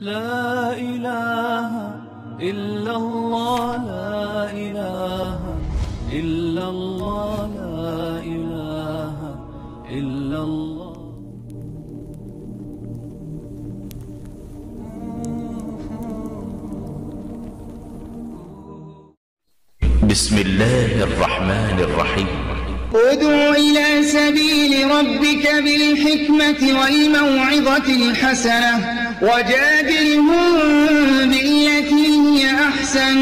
لا إله إلا الله لا إله إلا الله لا إله إلا الله بسم الله الرحمن الرحيم ادع إلى سبيل ربك بالحكمة والموعظة الحسنة وجادلهم بالتي هي أحسن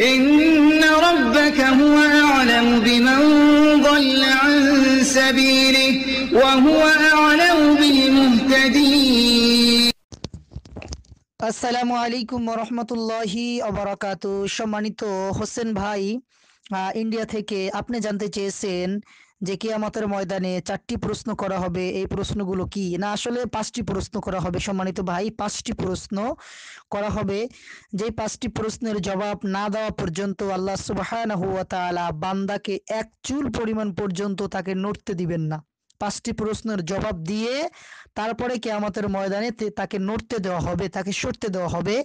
إن ربك هو أعلم بمن ضل عن سبيله وهو أعلم بالمهتدين আসসালামু আলাইকুম রহমতুল্লাহি অবরাকাত সম্মানিত হোসেন ভাই ইন্ডিয়া থেকে আপনি জানতে চেয়েছেন যে আমাদের ময়দানে চারটি প্রশ্ন করা হবে এই প্রশ্নগুলো কি না আসলে পাঁচটি প্রশ্ন করা হবে সম্মানিত ভাই পাঁচটি প্রশ্ন করা হবে যে পাঁচটি প্রশ্নের জবাব না দেওয়া পর্যন্ত আল্লাহ সুবাহানহুয়ালা বান্দাকে এক চুল পরিমাণ পর্যন্ত তাকে নড়তে দিবেন না পাঁচটি প্রশ্নের জবাব দিয়ে তারপরে কেয়ামতের ময়দানে তাকে নড়তে দেওয়া হবে তাকে সরতে দেওয়া হবে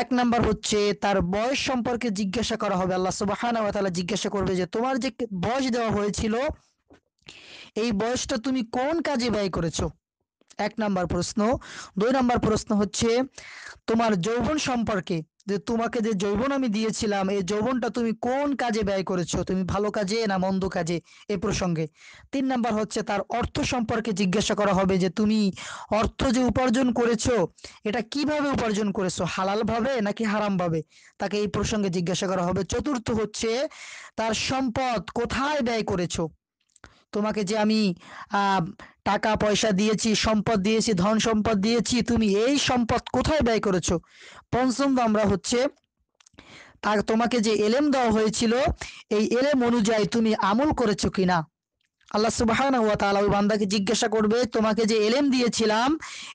এক নাম্বার হচ্ছে তার বয়স সম্পর্কে জিজ্ঞাসা করা হবে আল্লাহ সুবাহানা তালা জিজ্ঞাসা করবে যে তোমার যে বয়স দেওয়া হয়েছিল এই বয়সটা তুমি কোন কাজে ব্যয় করেছো এক নাম্বার প্রশ্ন দুই নাম্বার প্রশ্ন হচ্ছে তোমার যৌবন সম্পর্কে যে তোমাকে যে যৌবন আমি দিয়েছিলাম এই যৌবনটা তুমি কোন কাজে ব্যয় করেছো তুমি ভালো কাজে না মন্দ কাজে এ প্রসঙ্গে তিন নাম্বার হচ্ছে তার অর্থ সম্পর্কে জিজ্ঞাসা করা হবে যে তুমি অর্থ যে উপার্জন করেছ এটা কিভাবে উপার্জন করেছো হালালভাবে নাকি হারামভাবে তাকে এই প্রসঙ্গে জিজ্ঞাসা করা হবে চতুর্থ হচ্ছে তার সম্পদ কোথায় ব্যয় করেছো তোমাকে যে আমি টাকা পয়সা দিয়েছি সম্পদ দিয়েছি ধন সম্পদ দিয়েছি তুমি এই সম্পদ কোথায় ব্যয় করেছো পঞ্চম আমরা হচ্ছে তার তোমাকে যে এলেম দেওয়া হয়েছিল এই এলেম অনুযায়ী তুমি আমল করেছো কিনা আল্লাহ সুবাহ ওই বান্দাকে জিজ্ঞাসা করবে তোমাকে যে এলেম দিয়েছিলাম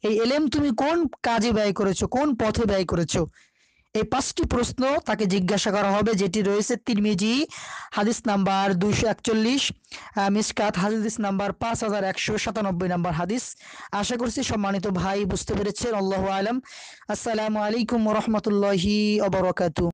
এই এলেম তুমি কোন কাজে ব্যয় করেছো কোন পথে ব্যয় করেছো এই পাঁচটি প্রশ্ন তাকে জিজ্ঞাসা করা হবে যেটি রয়েছে তিরমিজি হাদিস নাম্বার দুইশো একচল্লিশ মিসকাত হাদিস নাম্বার পাঁচ হাজার একশো সাতানব্বই নাম্বার হাদিস আশা করছি সম্মানিত ভাই বুঝতে পেরেছেন আল্লাহ আলম আসসালামু আলাইকুম রহমতুল্লাহি অবরকাতু